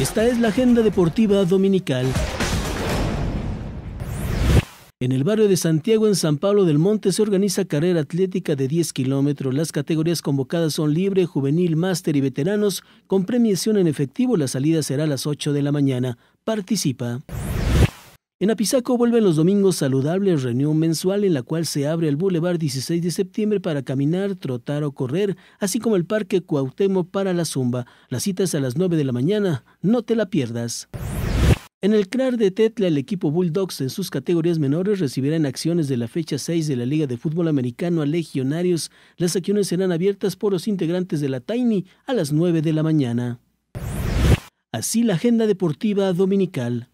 Esta es la agenda deportiva dominical. En el barrio de Santiago, en San Pablo del Monte, se organiza carrera atlética de 10 kilómetros. Las categorías convocadas son libre, juvenil, máster y veteranos, con premiación en efectivo. La salida será a las 8 de la mañana. Participa. En Apizaco vuelven los domingos saludables reunión mensual en la cual se abre el Boulevard 16 de septiembre para caminar, trotar o correr, así como el Parque Cuauhtémoc para la zumba. La cita es a las 9 de la mañana, no te la pierdas. En el CRAR de Tetla, el equipo Bulldogs en sus categorías menores recibirán acciones de la fecha 6 de la Liga de Fútbol Americano a Legionarios. Las acciones serán abiertas por los integrantes de la Tiny a las 9 de la mañana. Así la agenda deportiva dominical.